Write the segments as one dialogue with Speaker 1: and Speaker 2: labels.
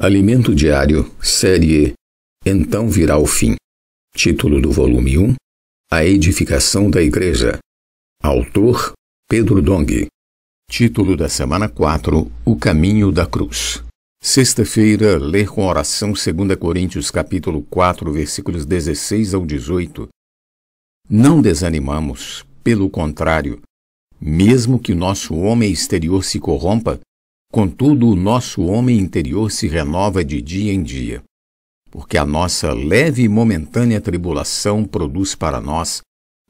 Speaker 1: Alimento Diário, série Então Virá o Fim. Título do volume 1: A Edificação da Igreja. Autor Pedro Dong. Título da semana 4: O Caminho da Cruz. Sexta-feira, ler com oração 2 Coríntios capítulo 4, versículos 16 ao 18. Não desanimamos, pelo contrário, mesmo que o nosso homem exterior se corrompa, Contudo, o nosso homem interior se renova de dia em dia, porque a nossa leve e momentânea tribulação produz para nós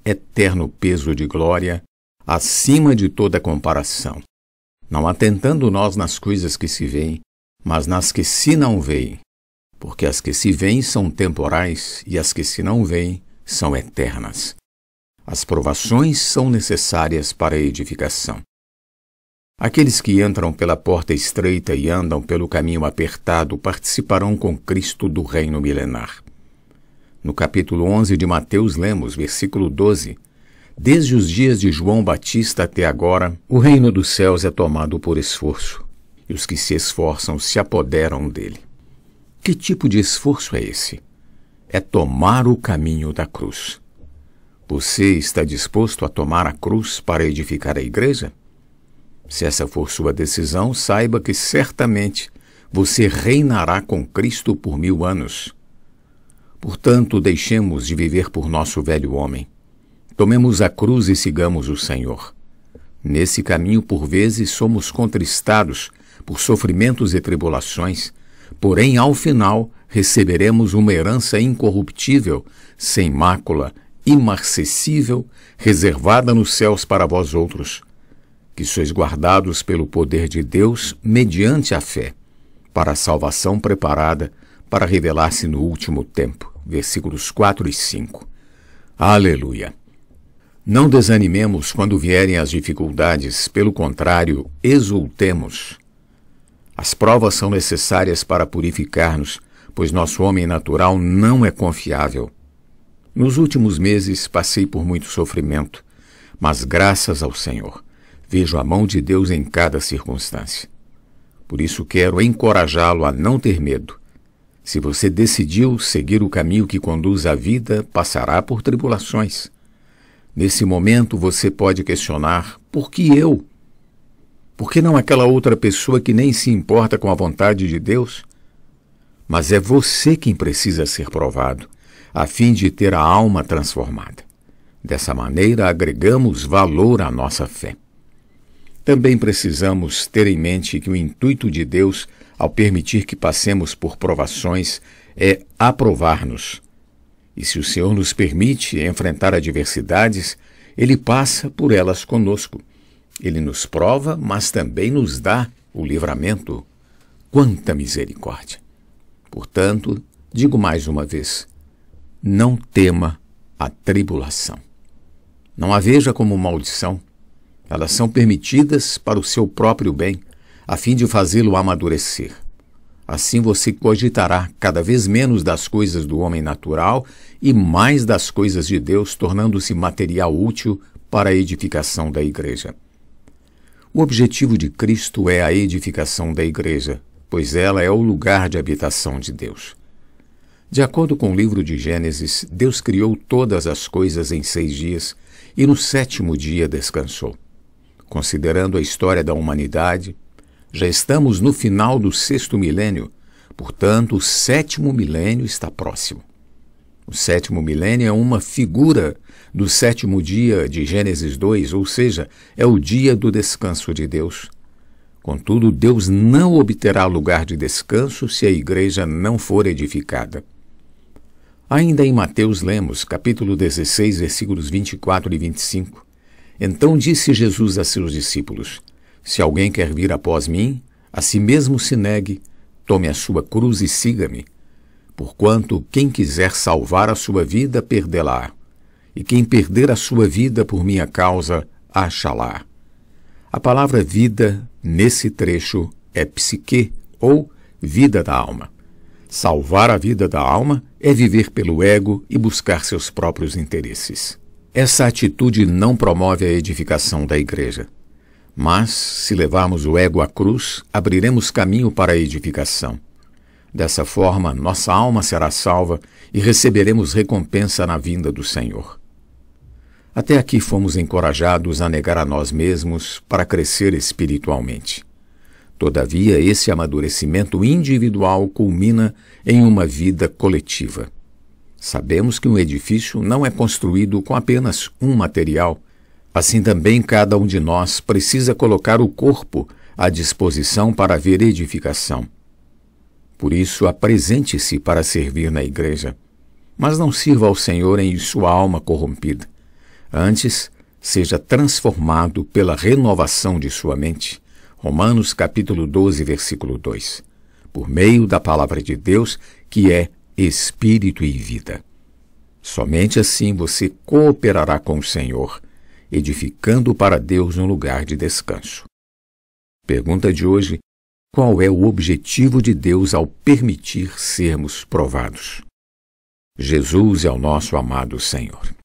Speaker 1: eterno peso de glória, acima de toda comparação, não atentando nós nas coisas que se veem, mas nas que se não veem, porque as que se veem são temporais e as que se não veem são eternas. As provações são necessárias para a edificação. Aqueles que entram pela porta estreita e andam pelo caminho apertado participarão com Cristo do reino milenar. No capítulo 11 de Mateus, lemos, versículo 12: Desde os dias de João Batista até agora, o reino dos céus é tomado por esforço, e os que se esforçam se apoderam dele. Que tipo de esforço é esse? É tomar o caminho da cruz. Você está disposto a tomar a cruz para edificar a igreja? Se essa for sua decisão, saiba que certamente você reinará com Cristo por mil anos. Portanto, deixemos de viver por nosso velho homem. Tomemos a cruz e sigamos o Senhor. Nesse caminho, por vezes, somos contristados por sofrimentos e tribulações, porém, ao final, receberemos uma herança incorruptível, sem mácula, imarcessível, reservada nos céus para vós outros que sois guardados pelo poder de Deus mediante a fé, para a salvação preparada para revelar-se no último tempo. Versículos 4 e 5. Aleluia! Não desanimemos quando vierem as dificuldades, pelo contrário, exultemos. As provas são necessárias para purificar-nos, pois nosso homem natural não é confiável. Nos últimos meses passei por muito sofrimento, mas graças ao Senhor vejo a mão de Deus em cada circunstância. Por isso quero encorajá-lo a não ter medo. Se você decidiu seguir o caminho que conduz à vida, passará por tribulações. Nesse momento você pode questionar: por que eu? Por que não aquela outra pessoa que nem se importa com a vontade de Deus? Mas é você quem precisa ser provado, a fim de ter a alma transformada. Dessa maneira, agregamos valor à nossa fé. Também precisamos ter em mente que o intuito de Deus, ao permitir que passemos por provações, é aprovar-nos. E se o Senhor nos permite enfrentar adversidades, Ele passa por elas conosco. Ele nos prova, mas também nos dá o livramento. Quanta misericórdia! Portanto, digo mais uma vez: não tema a tribulação. Não a veja como maldição, elas são permitidas para o seu próprio bem, a fim de fazê-lo amadurecer. Assim você cogitará cada vez menos das coisas do homem natural e mais das coisas de Deus, tornando-se material útil para a edificação da igreja. O objetivo de Cristo é a edificação da igreja, pois ela é o lugar de habitação de Deus. De acordo com o livro de Gênesis, Deus criou todas as coisas em seis dias e no sétimo dia descansou. Considerando a história da humanidade, já estamos no final do sexto milênio, portanto, o sétimo milênio está próximo. O sétimo milênio é uma figura do sétimo dia de Gênesis 2, ou seja, é o dia do descanso de Deus. Contudo, Deus não obterá lugar de descanso se a igreja não for edificada. Ainda em Mateus lemos, capítulo 16, versículos 24 e 25. Então disse Jesus a seus discípulos: Se alguém quer vir após mim, a si mesmo se negue, tome a sua cruz e siga-me. Porquanto quem quiser salvar a sua vida, perdê-la. E quem perder a sua vida por minha causa, achá-la. A palavra vida, nesse trecho, é psique ou vida da alma. Salvar a vida da alma é viver pelo ego e buscar seus próprios interesses. Essa atitude não promove a edificação da igreja. Mas, se levarmos o ego à cruz, abriremos caminho para a edificação. Dessa forma, nossa alma será salva e receberemos recompensa na vinda do Senhor. Até aqui fomos encorajados a negar a nós mesmos para crescer espiritualmente. Todavia, esse amadurecimento individual culmina em uma vida coletiva. Sabemos que um edifício não é construído com apenas um material. Assim também cada um de nós precisa colocar o corpo à disposição para ver edificação. Por isso, apresente-se para servir na igreja. Mas não sirva ao Senhor em sua alma corrompida. Antes, seja transformado pela renovação de sua mente. Romanos capítulo 12, versículo 2. Por meio da palavra de Deus, que é espírito e vida. Somente assim você cooperará com o Senhor, edificando para Deus um lugar de descanso. Pergunta de hoje: qual é o objetivo de Deus ao permitir sermos provados? Jesus é o nosso amado Senhor.